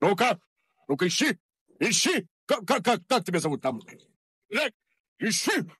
Ну-ка, ну-ка ищи, ищи. Как, как, как, как тебя зовут там? Ищи,